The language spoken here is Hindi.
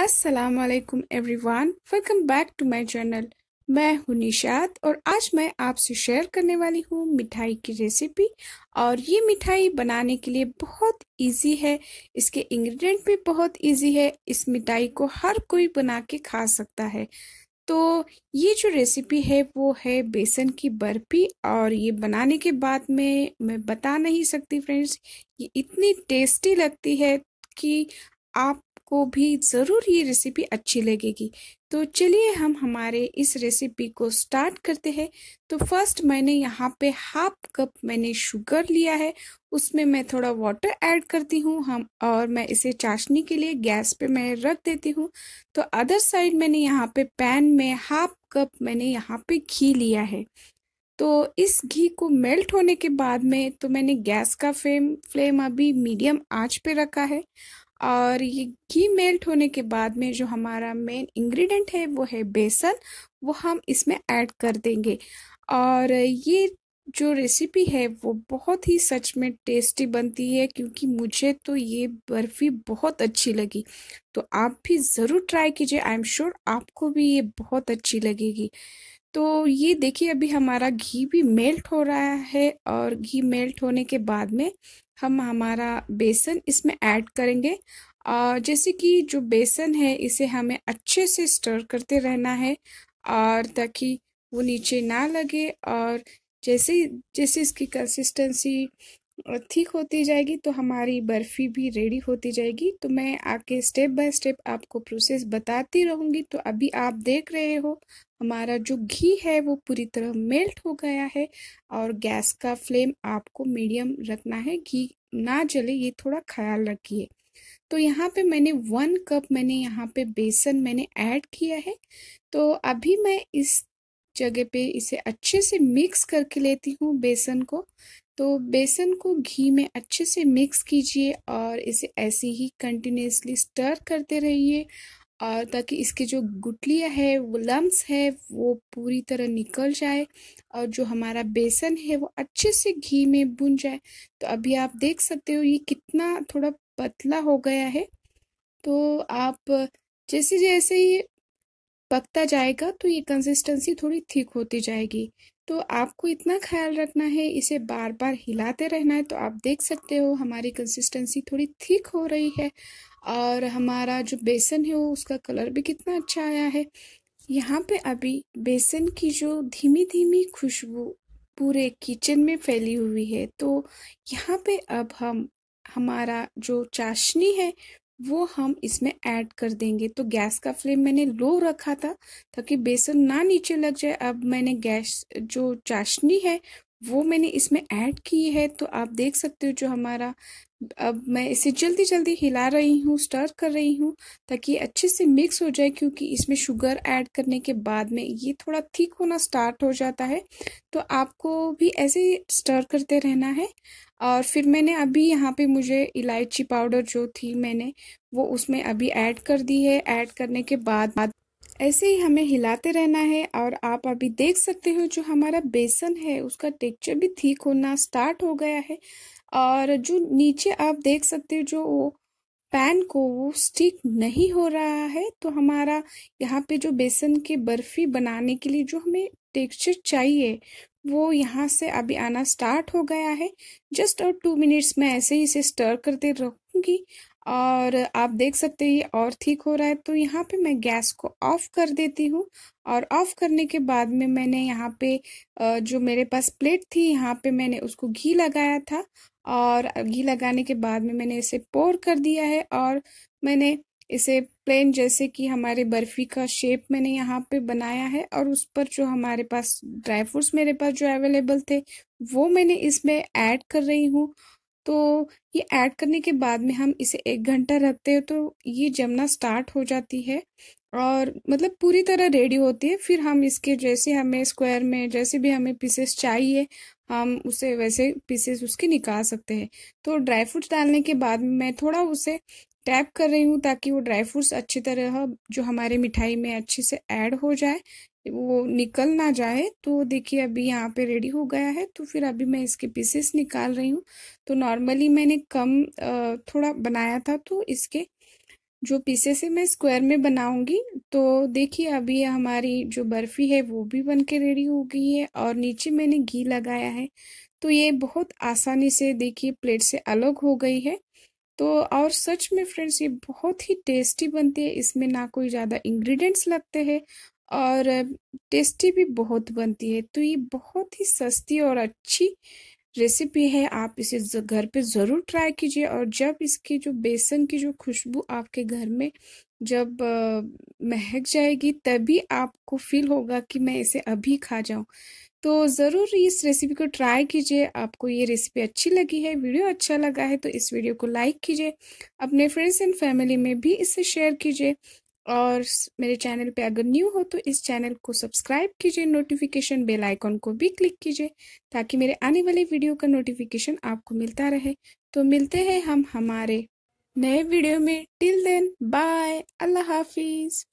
Aslam everyone welcome back to my channel मैं हूं निशात और आज मैं आपसे शेयर करने वाली हूं मिठाई की रेसिपी और ये मिठाई बनाने के लिए बहुत इजी है इसके इंग्रेडिएंट भी बहुत इजी है इस मिठाई को हर कोई बना के खा सकता है तो ये जो रेसिपी है वो है बेसन की बर्फी और ये बनाने के बाद में मैं बता नहीं सकती फ्रेंड्स ये इतनी टेस्टी लगती है कि आप को भी ज़रूर ये रेसिपी अच्छी लगेगी तो चलिए हम हमारे इस रेसिपी को स्टार्ट करते हैं तो फर्स्ट मैंने यहाँ पे हाफ कप मैंने शुगर लिया है उसमें मैं थोड़ा वाटर ऐड करती हूँ हम और मैं इसे चाशनी के लिए गैस पे मैं रख देती हूँ तो अदर साइड मैंने यहाँ पे पैन में हाफ कप मैंने यहाँ पे घी लिया है तो इस घी को मेल्ट होने के बाद में तो मैंने गैस का फ्लेम फ्लेम अभी मीडियम आंच पे रखा है और ये घी मेल्ट होने के बाद में जो हमारा मेन इंग्रेडिएंट है वो है बेसन वो हम इसमें ऐड कर देंगे और ये जो रेसिपी है वो बहुत ही सच में टेस्टी बनती है क्योंकि मुझे तो ये बर्फ़ी बहुत अच्छी लगी तो आप भी ज़रूर ट्राई कीजिए आई एम श्योर आपको भी ये बहुत अच्छी लगेगी तो ये देखिए अभी हमारा घी भी मेल्ट हो रहा है और घी मेल्ट होने के बाद में हम हमारा बेसन इसमें ऐड करेंगे और जैसे कि जो बेसन है इसे हमें अच्छे से स्टर करते रहना है और ताकि वो नीचे ना लगे और जैसे जैसे इसकी कंसिस्टेंसी ठीक होती जाएगी तो हमारी बर्फ़ी भी रेडी होती जाएगी तो मैं आके स्टेप बाय स्टेप आपको प्रोसेस बताती रहूँगी तो अभी आप देख रहे हो हमारा जो घी है वो पूरी तरह मेल्ट हो गया है और गैस का फ्लेम आपको मीडियम रखना है घी ना जले ये थोड़ा ख्याल रखिए तो यहाँ पे मैंने वन कप मैंने यहाँ पे बेसन मैंने ऐड किया है तो अभी मैं इस जगह पे इसे अच्छे से मिक्स करके लेती हूँ बेसन को तो बेसन को घी में अच्छे से मिक्स कीजिए और इसे ऐसे ही कंटिन्यूसली स्टर करते रहिए और ताकि इसके जो गुटलियाँ है वो लम्स है वो पूरी तरह निकल जाए और जो हमारा बेसन है वो अच्छे से घी में भुन जाए तो अभी आप देख सकते हो ये कितना थोड़ा पतला हो गया है तो आप जैसे जैसे ये पकता जाएगा तो ये कंसिस्टेंसी थोड़ी थिक होती जाएगी तो आपको इतना ख्याल रखना है इसे बार बार हिलाते रहना है तो आप देख सकते हो हमारी कंसिस्टेंसी थोड़ी थिक हो रही है और हमारा जो बेसन है वो उसका कलर भी कितना अच्छा आया है यहाँ पे अभी बेसन की जो धीमी धीमी खुशबू पूरे किचन में फैली हुई है तो यहाँ पे अब हम हमारा जो चाशनी है वो हम इसमें ऐड कर देंगे तो गैस का फ्लेम मैंने लो रखा था ताकि बेसन ना नीचे लग जाए अब मैंने गैस जो चाशनी है वो मैंने इसमें ऐड की है तो आप देख सकते हो जो हमारा अब मैं इसे जल्दी जल्दी हिला रही हूँ स्टर कर रही हूँ ताकि अच्छे से मिक्स हो जाए क्योंकि इसमें शुगर ऐड करने के बाद में ये थोड़ा थीक होना स्टार्ट हो जाता है तो आपको भी ऐसे स्टर करते रहना है और फिर मैंने अभी यहाँ पे मुझे इलायची पाउडर जो थी मैंने वो उसमें अभी ऐड कर दी है ऐड करने के बाद ऐसे ही हमें हिलाते रहना है और आप अभी देख सकते हो जो हमारा बेसन है उसका टेक्चर भी ठीक होना स्टार्ट हो गया है और जो नीचे आप देख सकते हो जो वो पैन को वो स्टिक नहीं हो रहा है तो हमारा यहाँ पे जो बेसन की बर्फी बनाने के लिए जो हमें टेक्सचर चाहिए वो यहाँ से अभी आना स्टार्ट हो गया है जस्ट और टू मिनट्स में ऐसे ही इसे स्टर करते रहो रखूँगी और आप देख सकते हैं ये और ठीक हो रहा है तो यहाँ पे मैं गैस को ऑफ कर देती हूँ और ऑफ करने के बाद में मैंने यहाँ पे जो मेरे पास प्लेट थी यहाँ पे मैंने उसको घी लगाया था और घी लगाने के बाद में मैंने इसे पोर कर दिया है और मैंने इसे प्लेन जैसे कि हमारे बर्फ़ी का शेप मैंने यहाँ पे बनाया है और उस पर जो हमारे पास ड्राई फ्रूट्स मेरे पास जो अवेलेबल थे वो मैंने इसमें ऐड कर रही हूँ तो ये ऐड करने के बाद में हम इसे एक घंटा रखते हैं तो ये जमना स्टार्ट हो जाती है और मतलब पूरी तरह रेडी होती है फिर हम इसके जैसे हमें स्क्वायर में जैसे भी हमें पीसेस चाहिए हम उसे वैसे पीसेस उसके निकाल सकते हैं तो ड्राई फ्रूट्स डालने के बाद मैं थोड़ा उसे टैप कर रही हूँ ताकि वो ड्राई फ्रूट्स अच्छी तरह जो हमारे मिठाई में अच्छे से ऐड हो जाए वो निकल ना जाए तो देखिए अभी यहाँ पे रेडी हो गया है तो फिर अभी मैं इसके पीसेस निकाल रही हूँ तो नॉर्मली मैंने कम थोड़ा बनाया था तो इसके जो पीसेस है मैं स्क्वायर में बनाऊंगी तो देखिए अभी हमारी जो बर्फ़ी है वो भी बन के रेडी हो गई है और नीचे मैंने घी लगाया है तो ये बहुत आसानी से देखिए प्लेट से अलग हो गई है तो और सच में फ्रेंड्स ये बहुत ही टेस्टी बनती है इसमें ना कोई ज़्यादा इंग्रेडिएंट्स लगते हैं और टेस्टी भी बहुत बनती है तो ये बहुत ही सस्ती और अच्छी रेसिपी है आप इसे घर पे ज़रूर ट्राई कीजिए और जब इसकी जो बेसन की जो खुशबू आपके घर में जब महक जाएगी तभी आपको फील होगा कि मैं इसे अभी खा जाऊं तो ज़रूर इस रेसिपी को ट्राई कीजिए आपको ये रेसिपी अच्छी लगी है वीडियो अच्छा लगा है तो इस वीडियो को लाइक कीजिए अपने फ्रेंड्स एंड फैमिली में भी इसे शेयर कीजिए और मेरे चैनल पे अगर न्यू हो तो इस चैनल को सब्सक्राइब कीजिए नोटिफिकेशन बेल आइकॉन को भी क्लिक कीजिए ताकि मेरे आने वाले वीडियो का नोटिफिकेशन आपको मिलता रहे तो मिलते हैं हम हमारे नए वीडियो में टिल देन बाय अल्लाह हाफिज़